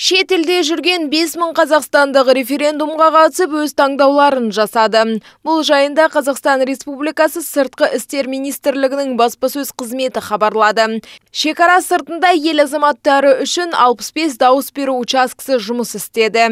шетелде жүрген 5000 қазақстандық референдумға қатысып өз таңдауларын жасады бұл жайында қазақстан республикасы сыртқы істер министрлігінің баспасөз қызметі хабарлады шекара сыртында ел азаматтары үшін 65 дауыс беру учаскесі жұмыс істеді